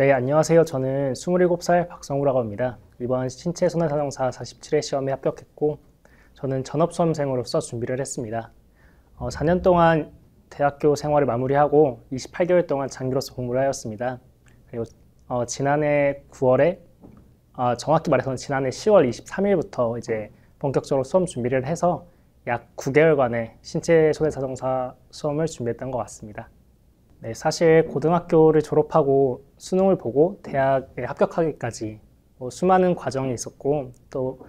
네, 안녕하세요. 저는 27살 박성우라고 합니다. 이번 신체 손해사정사 47회 시험에 합격했고 저는 전업수험생으로서 준비를 했습니다. 어, 4년 동안 대학교 생활을 마무리하고 28개월 동안 장교로서 공부를 하였습니다. 그리고 어, 지난해 9월에 어, 정확히 말해서는 지난해 10월 23일부터 이제 본격적으로 수험 준비를 해서 약 9개월간의 신체 손해사정사 수험을 준비했던 것 같습니다. 네, 사실 고등학교를 졸업하고 수능을 보고 대학에 합격하기까지 뭐 수많은 과정이 있었고 또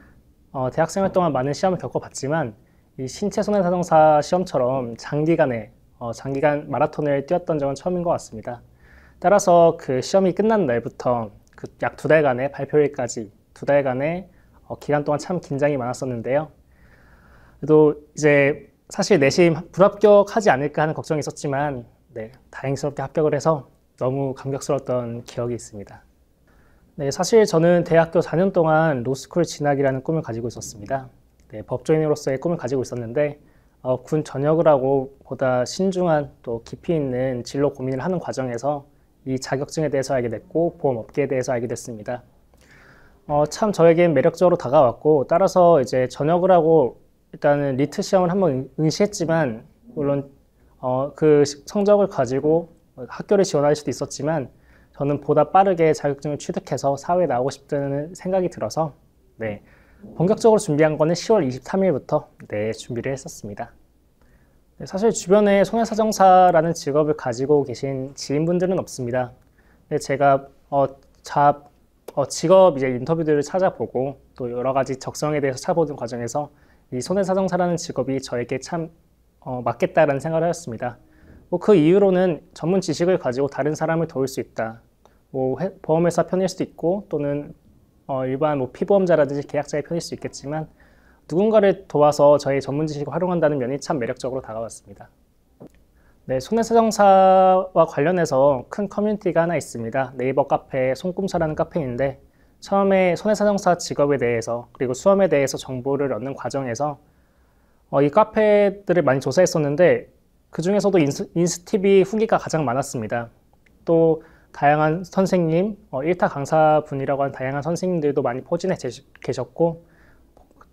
어, 대학생활 동안 많은 시험을 겪어봤지만 이 신체 손해사정사 시험처럼 장기간에 어, 장기간 마라톤을 뛰었던 적은 처음인 것 같습니다. 따라서 그 시험이 끝난 날부터 그 약 두 달간의 발표일까지 두 달간의 어, 기간 동안 참 긴장이 많았었는데요. 그래도 이제 사실 내심 불합격하지 않을까 하는 걱정이 있었지만 네, 다행스럽게 합격을 해서 너무 감격스러웠던 기억이 있습니다. 네, 사실 저는 대학교 4년 동안 로스쿨 진학이라는 꿈을 가지고 있었습니다. 네, 법조인으로서의 꿈을 가지고 있었는데 어, 군 전역을 하고 보다 신중한 또 깊이 있는 진로 고민을 하는 과정에서 이 자격증에 대해서 알게 됐고 보험업계에 대해서 알게 됐습니다. 어, 참 저에겐 매력적으로 다가왔고 따라서 이제 전역을 하고 일단은 리트 시험을 한번 응시했지만 물론 어, 그 성적을 가지고 학교를 지원할 수도 있었지만 저는 보다 빠르게 자격증을 취득해서 사회에 나오고 싶다는 생각이 들어서 네, 본격적으로 준비한 거는 10월 23일부터 네, 준비를 했었습니다. 네, 사실 주변에 손해사정사라는 직업을 가지고 계신 지인분들은 없습니다. 네, 제가 어, 자, 어, 직업 이제 인터뷰들을 찾아보고 또 여러 가지 적성에 대해서 찾아보는 과정에서 이 손해사정사라는 직업이 저에게 참 어, 맞겠다라는 생각을 하였습니다. 뭐그 이유로는 전문 지식을 가지고 다른 사람을 도울 수 있다. 뭐 회, 보험회사 편일 수도 있고 또는 어, 일반 뭐 피보험자라든지 계약자의 편일 수 있겠지만 누군가를 도와서 저희 전문 지식을 활용한다는 면이 참 매력적으로 다가왔습니다. 네, 손해사정사와 관련해서 큰 커뮤니티가 하나 있습니다. 네이버 카페 손꿈사라는 카페인데 처음에 손해사정사 직업에 대해서 그리고 수험에 대해서 정보를 얻는 과정에서 어, 이 카페들을 많이 조사했었는데 그 중에서도 인스, 티비 후기가 가장 많았습니다. 또 다양한 선생님, 어, 1타 강사분이라고 하는 다양한 선생님들도 많이 포진해 계셨고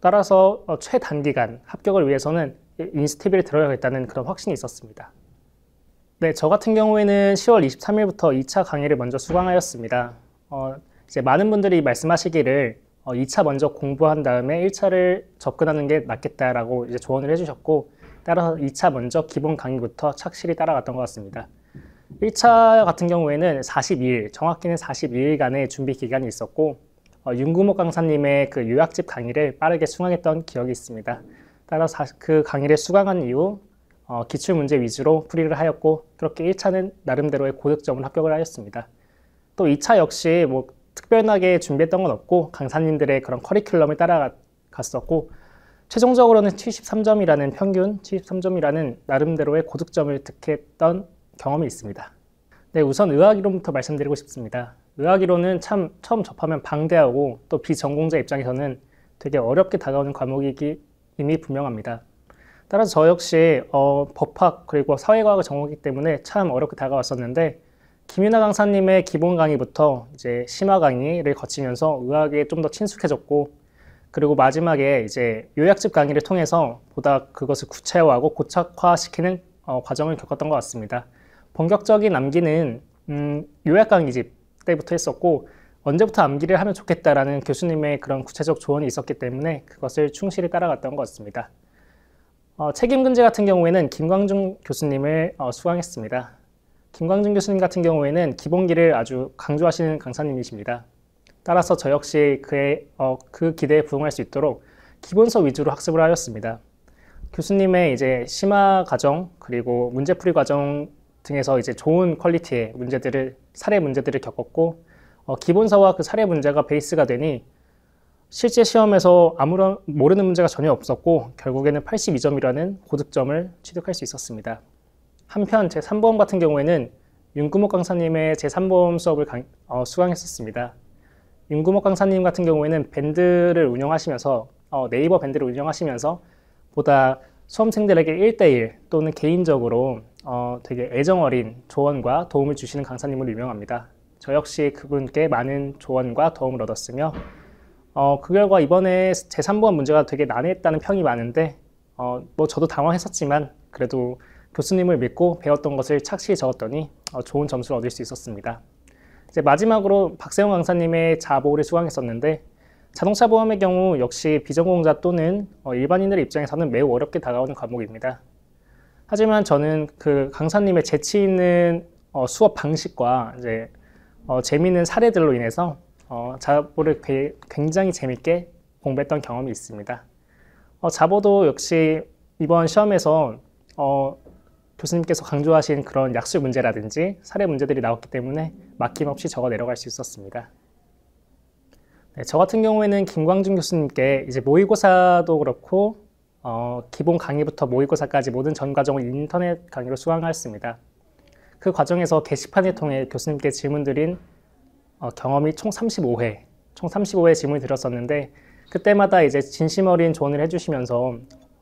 따라서 어, 최단기간 합격을 위해서는 인스티비를 들어야겠다는 그런 확신이 있었습니다. 네, 저 같은 경우에는 10월 23일부터 2차 강의를 먼저 수강하였습니다. 어, 이제 많은 분들이 말씀하시기를 어, 2차 먼저 공부한 다음에 1차를 접근하는 게 낫겠다라고 이제 조언을 해주셨고 따라서 2차 먼저 기본 강의부터 착실히 따라갔던 것 같습니다. 1차 같은 경우에는 42일, 정확히는 42일간의 준비 기간이 있었고 어, 윤구목 강사님의 그 요약집 강의를 빠르게 수강했던 기억이 있습니다. 따라서 그 강의를 수강한 이후 어, 기출문제 위주로 풀이를 하였고 그렇게 1차는 나름대로의 고득점을 합격을 하였습니다. 또 2차 역시 뭐 특별하게 준비했던 건 없고 강사님들의 그런 커리큘럼을 따라갔었고 최종적으로는 73점이라는 평균 73점이라는 나름대로의 고득점을 득했던 경험이 있습니다. 네, 우선 의학이론부터 말씀드리고 싶습니다. 의학이론은 참 처음 접하면 방대하고 또 비전공자 입장에서는 되게 어렵게 다가오는 과목이기 이미 분명합니다. 따라서 저 역시 어, 법학 그리고 사회과학을 전공했기 때문에 참 어렵게 다가왔었는데 김윤아 강사님의 기본 강의부터 이제 심화 강의를 거치면서 의학에 좀 더 친숙해졌고 그리고 마지막에 이제 요약집 강의를 통해서 보다 그것을 구체화하고 고착화시키는 어, 과정을 겪었던 것 같습니다. 본격적인 암기는 음, 요약 강의집 때부터 했었고 언제부터 암기를 하면 좋겠다라는 교수님의 그런 구체적 조언이 있었기 때문에 그것을 충실히 따라갔던 것 같습니다. 어, 책임근제 같은 경우에는 김광중 교수님을 어, 수강했습니다. 김광준 교수님 같은 경우에는 기본기를 아주 강조하시는 강사님이십니다. 따라서 저 역시 그의, 어, 그 기대에 부응할 수 있도록 기본서 위주로 학습을 하였습니다. 교수님의 이제 심화 과정 그리고 문제풀이 과정 등에서 이제 좋은 퀄리티의 문제들을 사례 문제들을 겪었고 어, 기본서와 그 사례 문제가 베이스가 되니 실제 시험에서 아무런 모르는 문제가 전혀 없었고 결국에는 82점이라는 고득점을 취득할 수 있었습니다. 한편 제3보험 같은 경우에는 윤구목 강사님의 제3보험 수업을 강, 어, 수강했었습니다. 윤구목 강사님 같은 경우에는 밴드를 운영하시면서 어, 네이버 밴드를 운영하시면서 보다 수험생들에게 1대1 또는 개인적으로 어, 되게 애정 어린 조언과 도움을 주시는 강사님으로 유명합니다. 저 역시 그분께 많은 조언과 도움을 얻었으며 어, 그 결과 이번에 제3보험 문제가 되게 난해했다는 평이 많은데 어, 뭐 저도 당황했었지만 그래도 교수님을 믿고 배웠던 것을 착시 적었더니 어, 좋은 점수를 얻을 수 있었습니다. 이제 마지막으로 박세영 강사님의 자보호를 수강했었는데 자동차 보험의 경우 역시 비전공자 또는 어, 일반인들 입장에서는 매우 어렵게 다가오는 과목입니다. 하지만 저는 그 강사님의 재치 있는 어, 수업 방식과 이제 어, 재미있는 사례들로 인해서 어, 자보를 굉장히 재밌게 공부했던 경험이 있습니다. 어, 자보도 역시 이번 시험에서 어, 교수님께서 강조하신 그런 약수 문제라든지 사례 문제들이 나왔기 때문에 막힘없이 적어 내려갈 수 있었습니다. 네, 저 같은 경우에는 김광준 교수님께 이제 모의고사도 그렇고 어, 기본 강의부터 모의고사까지 모든 전 과정을 인터넷 강의로 수강하였습니다. 그 과정에서 게시판을 통해 교수님께 질문드린 어, 경험이 총 35회, 총 35회 질문을 드렸었는데 그때마다 이제 진심 어린 조언을 해주시면서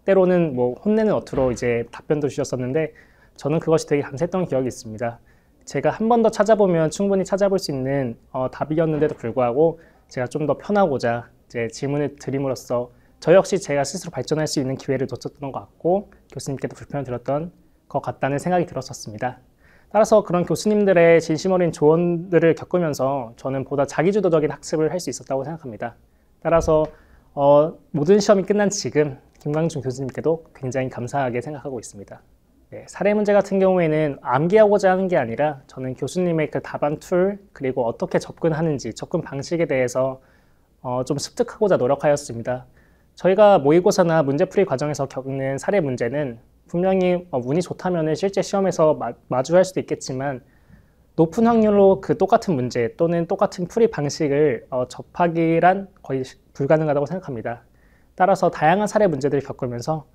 때로는 뭐 혼내는 어투로 이제 답변도 주셨었는데 저는 그것이 되게 감사했던 기억이 있습니다. 제가 한 번 더 찾아보면 충분히 찾아볼 수 있는 어, 답이었는데도 불구하고 제가 좀 더 편하고자 이제 질문을 드림으로써 저 역시 제가 스스로 발전할 수 있는 기회를 놓쳤던 것 같고 교수님께도 불편을 드렸던 것 같다는 생각이 들었었습니다. 따라서 그런 교수님들의 진심 어린 조언들을 겪으면서 저는 보다 자기주도적인 학습을 할 수 있었다고 생각합니다. 따라서 어, 모든 시험이 끝난 지금 김광준 교수님께도 굉장히 감사하게 생각하고 있습니다. 네, 사례 문제 같은 경우에는 암기하고자 하는 게 아니라 저는 교수님의 그 답안 툴 그리고 어떻게 접근하는지 접근 방식에 대해서 어, 좀 습득하고자 노력하였습니다. 저희가 모의고사나 문제풀이 과정에서 겪는 사례 문제는 분명히 어, 운이 좋다면 실제 시험에서 마, 마주할 수도 있겠지만 높은 확률로 그 똑같은 문제 또는 똑같은 풀이 방식을 어, 접하기란 거의 불가능하다고 생각합니다. 따라서 다양한 사례 문제들을 겪으면서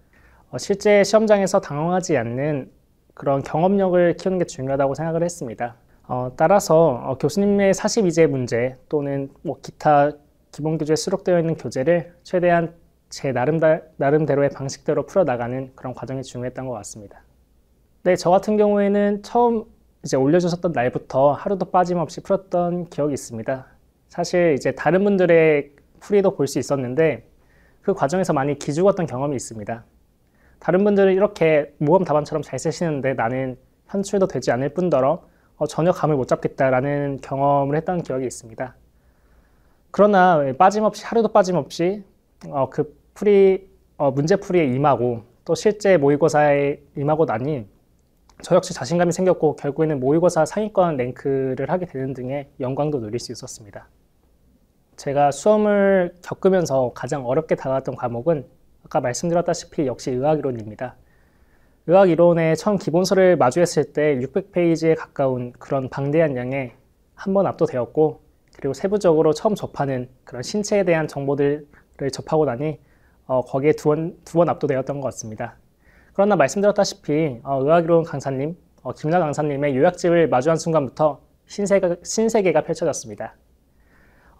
어, 실제 시험장에서 당황하지 않는 그런 경험력을 키우는 게 중요하다고 생각을 했습니다. 어, 따라서 어, 교수님의 42제 문제 또는 뭐 기타 기본 교재에 수록되어 있는 교재를 최대한 제 나름 나름대로의 방식대로 풀어나가는 그런 과정이 중요했던 것 같습니다. 네, 저 같은 경우에는 처음 이제 올려주셨던 날부터 하루도 빠짐없이 풀었던 기억이 있습니다. 사실 이제 다른 분들의 풀이도 볼 수 있었는데 그 과정에서 많이 기죽었던 경험이 있습니다. 다른 분들은 이렇게 모험 답안처럼 잘 쓰시는데 나는 현출도 되지 않을 뿐더러 어, 전혀 감을 못 잡겠다라는 경험을 했던 기억이 있습니다. 그러나 빠짐없이 하루도 빠짐없이 어, 그 풀이 어, 문제풀이에 임하고 또 실제 모의고사에 임하고 나니 저 역시 자신감이 생겼고 결국에는 모의고사 상위권 랭크를 하게 되는 등의 영광도 누릴 수 있었습니다. 제가 수험을 겪으면서 가장 어렵게 다가왔던 과목은 아까 말씀드렸다시피 역시 의학이론입니다. 의학이론의 처음 기본서를 마주했을 때 600페이지에 가까운 그런 방대한 양에 한 번 압도되었고 그리고 세부적으로 처음 접하는 그런 신체에 대한 정보들을 접하고 나니 어, 거기에 두 번 두 번 압도되었던 것 같습니다. 그러나 말씀드렸다시피 어, 의학이론 강사님, 어, 김나 강사님의 요약집을 마주한 순간부터 신세계, 신세계가 펼쳐졌습니다.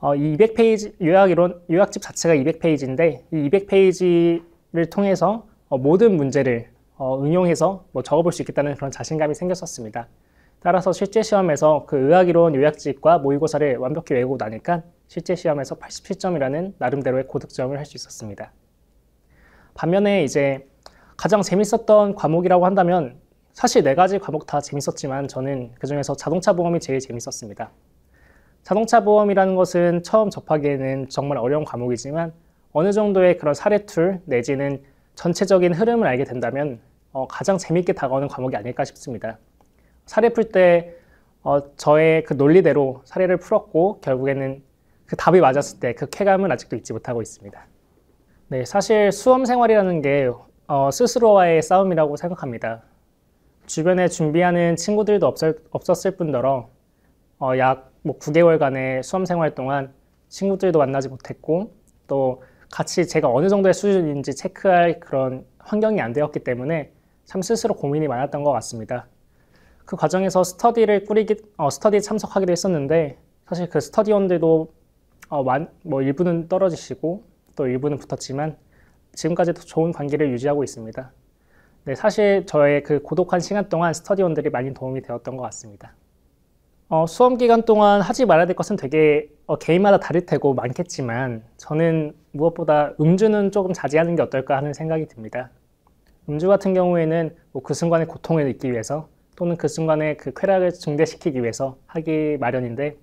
어, 이 200페이지 요약 이론 요약집 자체가 200페이지인데 이 200페이지를 통해서 어, 모든 문제를 어, 응용해서 뭐 적어볼 수 있겠다는 그런 자신감이 생겼었습니다. 따라서 실제 시험에서 그 의학 이론 요약집과 모의고사를 완벽히 외우고 나니까 실제 시험에서 87점이라는 나름대로의 고득점을 할 수 있었습니다. 반면에 이제 가장 재밌었던 과목이라고 한다면 사실 네 가지 과목 다 재밌었지만 저는 그중에서 자동차 보험이 제일 재밌었습니다. 자동차 보험이라는 것은 처음 접하기에는 정말 어려운 과목이지만 어느 정도의 그런 사례 툴 내지는 전체적인 흐름을 알게 된다면 어, 가장 재밌게 다가오는 과목이 아닐까 싶습니다. 사례 풀 때 어, 저의 그 논리대로 사례를 풀었고 결국에는 그 답이 맞았을 때 그 쾌감은 아직도 잊지 못하고 있습니다. 네, 사실 수험 생활이라는 게 어, 스스로와의 싸움이라고 생각합니다. 주변에 준비하는 친구들도 없을, 없었을 뿐더러 어, 약뭐 9개월간의 수험 생활 동안 친구들도 만나지 못했고 또 같이 제가 어느 정도의 수준인지 체크할 그런 환경이 안 되었기 때문에 참 스스로 고민이 많았던 것 같습니다. 그 과정에서 스터디를 꾸리기, 어, 스터디 참석하기도 했었는데 사실 그 스터디원들도 어, 만, 뭐 일부는 떨어지시고 또 일부는 붙었지만 지금까지도 좋은 관계를 유지하고 있습니다. 네, 사실 저의 그 고독한 시간 동안 스터디원들이 많이 도움이 되었던 것 같습니다. 어, 수험 기간 동안 하지 말아야 될 것은 되게 어, 개인마다 다를 테고 많겠지만 저는 무엇보다 음주는 조금 자제하는 게 어떨까 하는 생각이 듭니다. 음주 같은 경우에는 뭐그 순간의 고통을 느끼기 위해서 또는 그 순간의 그 쾌락을 증대시키기 위해서 하기 마련인데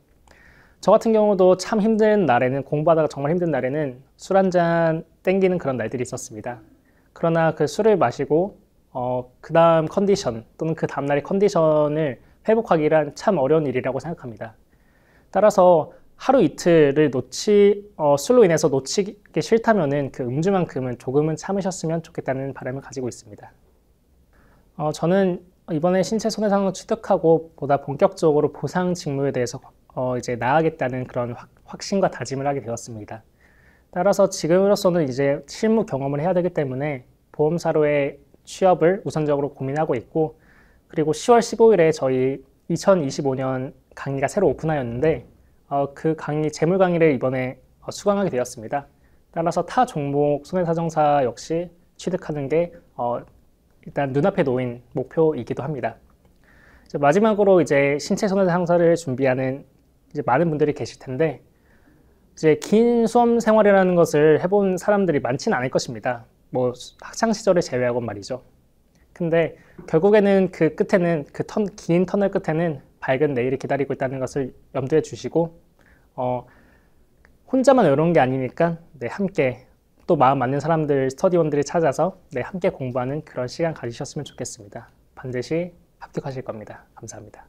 저 같은 경우도 참 힘든 날에는 공부하다가 정말 힘든 날에는 술 한 잔 땡기는 그런 날들이 있었습니다. 그러나 그 술을 마시고 어, 그 다음 컨디션 또는 그 다음날의 컨디션을 회복하기란 참 어려운 일이라고 생각합니다. 따라서 하루 이틀을 놓치 어, 술로 인해서 놓치기 싫다면은 그 음주만큼은 조금은 참으셨으면 좋겠다는 바람을 가지고 있습니다. 어, 저는 이번에 신체 손해상을 취득하고 보다 본격적으로 보상 직무에 대해서 어, 이제 나아가겠다는 그런 확, 신과 다짐을 하게 되었습니다. 따라서 지금으로서는 이제 실무 경험을 해야 되기 때문에 보험사로의 취업을 우선적으로 고민하고 있고 그리고 10월 15일에 저희 2025년 강의가 새로 오픈하였는데 어, 그 강의 재물 강의를 이번에 어, 수강하게 되었습니다. 따라서 타 종목 손해사정사 역시 취득하는 게 어, 일단 눈앞에 놓인 목표이기도 합니다. 이제 마지막으로 이제 신체 손해사정사를 준비하는 이제 많은 분들이 계실 텐데 이제 긴 수험 생활이라는 것을 해본 사람들이 많지는 않을 것입니다. 뭐 학창 시절을 제외하고 말이죠. 근데 결국에는 그 끝에는 그 긴 터널 끝에는 밝은 내일이 기다리고 있다는 것을 염두에 주시고 어, 혼자만 어려운 게 아니니까 네, 함께 또 마음 맞는 사람들, 스터디원들이 찾아서 네, 함께 공부하는 그런 시간 가지셨으면 좋겠습니다. 반드시 합격하실 겁니다. 감사합니다.